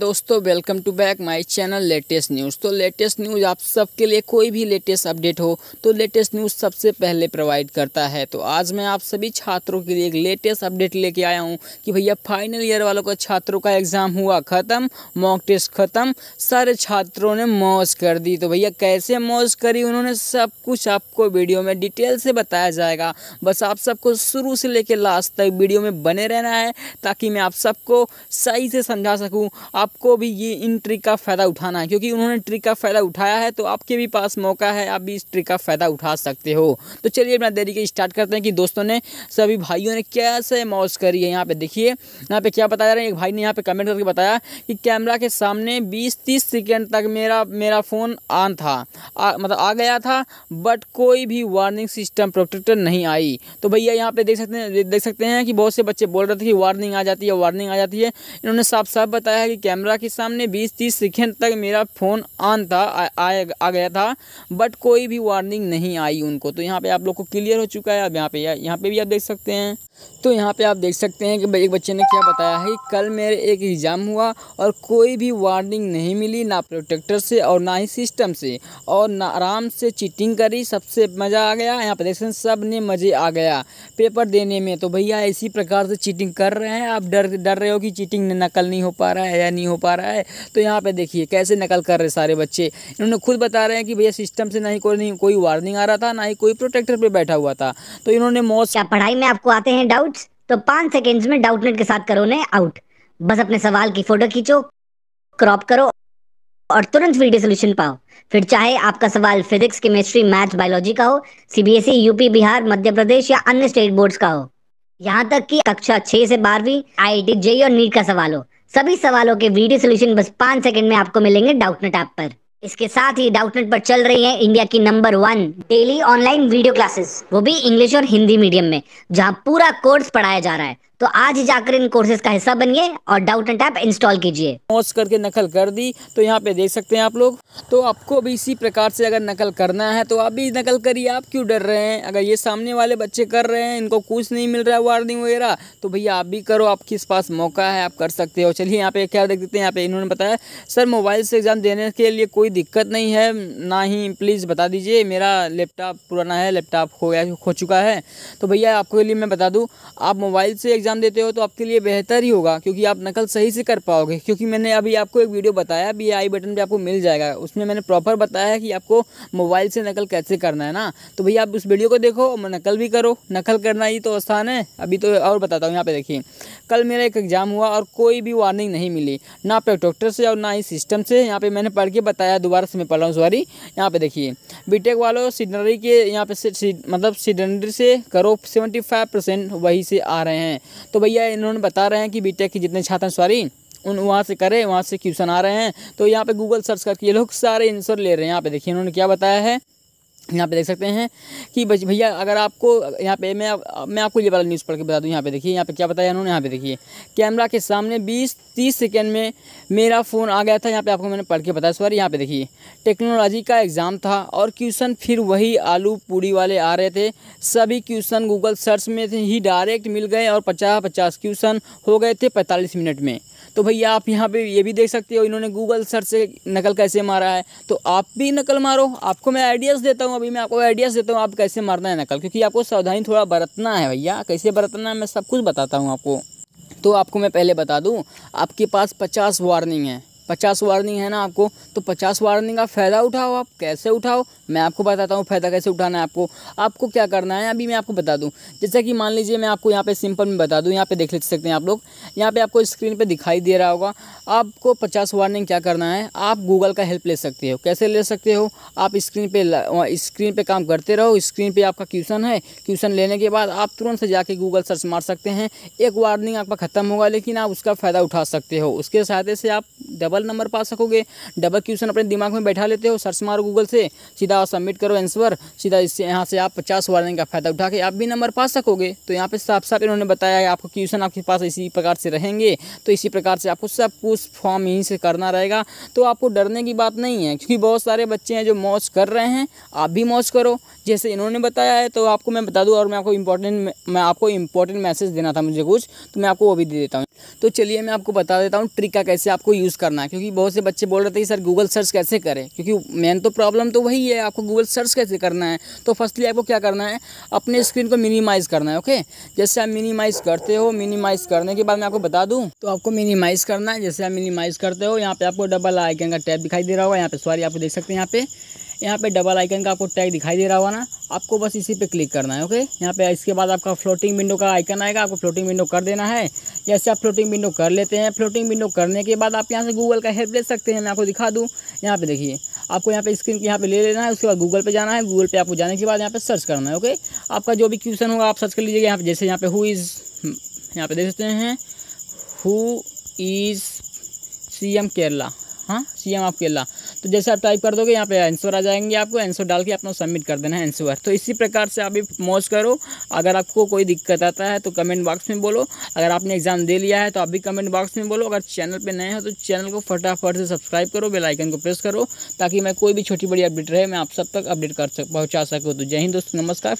दोस्तों welcome to back my channel latest news तो latest news आप सबके लिए कोई भी लेटेस्ट अपडेट हो तो लेटेस्ट न्यूज़ सबसे पहले प्रोवाइड करता है तो आज मैं आप सभी छात्रों के लिए एक लेटेस्ट अपडेट लेके आया हूँ कि भैया फाइनल ईयर वालों का छात्रों का एग्ज़ाम हुआ ख़त्म मॉक टेस्ट ख़त्म सारे छात्रों ने मौज कर दी तो भैया कैसे मौज करी उन्होंने सब कुछ आपको वीडियो में डिटेल से बताया जाएगा बस आप सबको शुरू से ले लास्ट तक वीडियो में बने रहना है ताकि मैं आप सबको सही से समझा सकूँ आपको भी ये इन ट्रिक का फ़ायदा उठाना है क्योंकि उन्होंने ट्रिक का फ़ायदा उठाया है तो आपके भी पास मौका है आप भी इस ट्रिक का फ़ायदा उठा सकते हो तो चलिए अपना देरी के स्टार्ट करते हैं कि दोस्तों ने सभी भाइयों ने कैसे मौज करी है यहाँ पर देखिए यहाँ पर क्या बताया जा रहा है एक भाई ने यहाँ पर कमेंट करके बताया कि कैमरा के सामने बीस तीस सेकेंड तक मेरा मेरा फ़ोन ऑन था मतलब आ गया था बट कोई भी वार्निंग सिस्टम प्रोटेक्टर नहीं आई तो भैया यहाँ पे देख सकते हैं देख सकते हैं कि बहुत से बच्चे बोल रहे थे कि वार्निंग आ जाती है वार्निंग आ जाती है इन्होंने साफ साफ बताया है कि कैमरा के सामने 20-30 सेकेंड तक मेरा फ़ोन ऑन था आ, आ, आ गया था बट कोई भी वार्निंग नहीं आई उनको तो यहाँ पे आप लोग को क्लियर हो चुका है अब यहाँ पे यहाँ पे भी आप देख सकते हैं तो यहाँ पे आप देख सकते हैं कि एक बच्चे ने क्या बताया है कल मेरे एक एग्ज़ाम हुआ और कोई भी वार्निंग नहीं मिली ना प्रोटेक्टर से और ना ही सिस्टम से और ना आराम से चीटिंग करी सबसे मज़ा आ गया यहाँ पर देख सकते सब ने मज़े आ गया पेपर देने में तो भैया इसी प्रकार से चीटिंग कर रहे हैं आप डर डर रहे हो कि चीटिंग नकल नहीं हो पा रहा है या नहीं हो पा रहा है तो यहाँ पे देखिए कैसे नकल कर रहे सारे बच्चे इन्होंने खुद बता रहे हैं कि भैया सिस्टम से ना ही कोई नहीं कोई वार्निंग आ रहा था ना ही कोई प्रोटेक्टर पर बैठा हुआ था तो इन्होंने मौत क्या पढ़ाई में आपको आते हैं डाउट तो पाँच सेकेंड्स में डाउटनेट के साथ करो ने आउट बस अपने सवाल की फोटो खींचो क्रॉप करो और तुरंत वीडियो सोल्यूशन पाओ फिर चाहे आपका सवाल फिजिक्स केमिस्ट्री मैथ बायोलॉजी का हो सीबीएसई यूपी बिहार मध्य प्रदेश या अन्य स्टेट बोर्ड्स का हो यहाँ तक कि कक्षा छह से बारहवीं आई आई टी जेई और नीट का सवाल हो सभी सवालों के वीडियो सोल्यूशन बस पांच सेकंड में आपको मिलेंगे डाउटनेट ऐप पर इसके साथ ही डाउटनेट पर चल रही है इंडिया की number one daily online video classes वो भी इंग्लिश और हिंदी मीडियम में जहाँ पूरा कोर्स पढ़ाया जा रहा है तो आज ही जाकर इन कोर्सेज का हिस्सा बनिए और डाउट एंड टैप इंस्टॉल कीजिए पोस्ट करके नकल कर दी तो यहाँ पे देख सकते हैं आप लोग तो आपको भी इसी प्रकार से अगर नकल करना है तो आप भी नकल करिए आप क्यों डर रहे हैं अगर ये सामने वाले बच्चे कर रहे हैं इनको कुछ नहीं मिल रहा है वार्निंग वगैरह तो भैया आप भी करो आपके पास मौका है आप कर सकते हो चलिए यहाँ पे क्या देख देते हैं यहाँ पे इन्होंने बताया सर मोबाइल से एग्ज़ाम देने के लिए कोई दिक्कत नहीं है ना ही प्लीज़ बता दीजिए मेरा लैपटॉप पुराना है लैपटॉप हो गया चुका है तो भैया आपके लिए मैं बता दूँ आप मोबाइल से एग्ज़ाम देते हो तो आपके लिए बेहतर ही होगा क्योंकि आप नकल सही से कर पाओगे क्योंकि मैंने अभी आपको एक वीडियो बताया भी आई बटन पे आपको मिल जाएगा उसमें मैंने प्रॉपर बताया है कि आपको मोबाइल से नकल कैसे करना है ना तो भैया आप उस वीडियो को देखो नकल भी करो नकल करना ही तो आसान है अभी तो और बताता हूँ यहाँ पर देखिए कल मेरा एक एग्ज़ाम हुआ और कोई भी वार्निंग नहीं मिली ना डॉक्टर से और ना ही सिस्टम से यहाँ पे मैंने पढ़ के बताया दोबारा से मैं पढ़ रहा हूँ सॉरी यहाँ पे देखिए बी वालों सिडनरी के यहाँ पे मतलब सिडनरी से करो सेवेंटी फाइव परसेंट वही से आ रहे हैं तो भैया इन्होंने बता रहे हैं कि बीटेक के जितने छात्र सॉरी उन वहाँ से करें वहाँ से क्वेश्चन आ रहे हैं तो यहाँ पे गूगल सर्च करके ये लोग सारे आंसर ले रहे हैं यहाँ पे देखिए इन्होंने क्या बताया है यहाँ पे देख सकते हैं कि भैया अगर आपको यहाँ पे मैं मैं आपको ये वाला न्यूज़ पढ़ के बता दूँ यहाँ पे देखिए यहाँ पे क्या बताया उन्होंने यहाँ पे देखिए कैमरा के सामने 20 30 सेकेंड में मेरा फ़ोन आ गया था यहाँ पे आपको मैंने पढ़ के बताया सॉरी यहाँ पे देखिए टेक्नोलॉजी का एग्ज़ाम था और क्यूसन फिर वही आलू पूड़ी वाले आ रहे थे सभी क्यूसन गूगल सर्च में ही डायरेक्ट मिल गए और पचास पचास क्यूसन हो गए थे पैंतालीस मिनट में तो भैया आप यहाँ पे ये भी देख सकते हो इन्होंने गूगल सर्च से नकल कैसे मारा है तो आप भी नकल मारो आपको मैं आइडियाज़ देता हूँ अभी मैं आपको आइडियाज़ देता हूँ आप कैसे मारना है नकल क्योंकि आपको सावधानी थोड़ा बरतना है भैया कैसे बरतना है मैं सब कुछ बताता हूँ आपको तो आपको मैं पहले बता दूँ आपके पास पचास वार्निंग है पचास वार्निंग है ना आपको तो पचास वार्निंग का फ़ायदा उठाओ आप कैसे उठाओ मैं आपको बताता हूँ फ़ायदा कैसे उठाना है आपको आपको क्या करना है अभी मैं आपको बता दूँ जैसे कि मान लीजिए मैं आपको यहाँ पे सिंपल में बता दूँ यहाँ पे देख ले सकते हैं आप लोग यहाँ पे आपको स्क्रीन पे दिखाई दे रहा होगा आपको पचास वार्निंग क्या करना है आप गूगल का हेल्प ले सकते हो कैसे ले सकते हो आप स्क्रीन पर स्क्रीन पर काम करते रहो स्क्रीन पर आपका क्वेश्चन है क्वेश्चन लेने के बाद आप तुरंत से जाके गूगल सर्च मार सकते हैं एक वार्निंग आपका ख़त्म होगा लेकिन आप उसका फ़ायदा उठा सकते हो उसके सहायता से आप डबल डबल नंबर पा सकोगे डबल क्वेश्चन अपने दिमाग में बैठा लेते हो सर्च मारो गूगल से सीधा सबमिट करो आंसर सीधा इससे यहाँ से आप पचास वर्निंग का फ़ायदा उठा के आप भी नंबर पा सकोगे तो यहाँ पे साफ साफ इन्होंने बताया है आपको क्वेश्चन आपके पास इसी प्रकार से रहेंगे तो इसी प्रकार से आपको सब कुछ फॉर्म यहीं से करना रहेगा तो आपको डरने की बात नहीं है क्योंकि बहुत सारे बच्चे हैं जो मौज कर रहे हैं आप भी मौज करो जैसे इन्होंने बताया है तो आपको मैं बता दूँ और मैं आपको इम्पोर्टेंट मैं आपको इम्पोर्टेंट मैसेज देना था मुझे कुछ तो मैं आपको वो भी दे देता हूँ तो चलिए मैं आपको बता देता हूँ ट्रिक का कैसे आपको यूज़ करना है क्योंकि बहुत से बच्चे बोल रहे थे कि सर गूगल सर्च कैसे करें क्योंकि मेन तो प्रॉब्लम तो वही है आपको गूगल सर्च कैसे करना है तो फर्स्टली आपको क्या करना है अपने स्क्रीन को मिनिमाइज़ करना है ओके जैसे आप मिनिमाइज़ करते हो मिनिमाइज़ करने के बाद मैं आपको बता दूँ तो आपको मिनिमाइज़ करना है जैसे आप मिनिमाइज़ करते हो यहाँ पर आपको डबल आइकन का टैप दिखाई दे रहा होगा यहाँ पर सॉरी आप देख सकते हैं यहाँ पे यहाँ पे डबल आइकन का आपको टैग दिखाई दे रहा होगा ना आपको बस इसी पे क्लिक करना है ओके यहाँ पे इसके बाद आपका फ्लोटिंग विंडो का आइकन आएगा आपको फ्लोटिंग विंडो कर देना है जैसे आप फ्लोटिंग विंडो कर लेते हैं फ्लोटिंग विंडो करने के बाद आप यहाँ से गूगल का हेल्प ले सकते हैं मैं आपको दिखा दूँ यहाँ पर देखिए आपको यहाँ पे स्क्रीन यहाँ पे ले लेना है उसके बाद गूगल पे जाना है गूगल पे आपको जाने के बाद यहाँ पे सर्च करना है ओके आपका जो भी क्वेश्चन होगा आप सर्च कर लीजिएगा यहाँ पे जैसे यहाँ पे हु इज़ hmm, यहाँ पे देख सकते हैं who is C M Kerala हाँ सी एम ऑफ केरला तो जैसे आप टाइप कर दोगे यहाँ पे आंसर आ जाएंगे आपको आंसर डाल के अपना सबमिट कर देना है आंसर तो इसी प्रकार से आप भी मौज करो अगर आपको कोई दिक्कत आता है तो कमेंट बॉक्स में बोलो अगर आपने एग्ज़ाम दे लिया है तो आप भी कमेंट बॉक्स में बोलो अगर चैनल पर नए हो तो चैनल को फटाफट से सब्सक्राइब करो बेलाइकन को प्रेस करो ताकि मैं कोई भी छोटी बड़ी अपडेट रहे मैं आप सब तक अपडेट कर सक पहुँचा सकूँ तो जय हिंद दोस्तों नमस्कार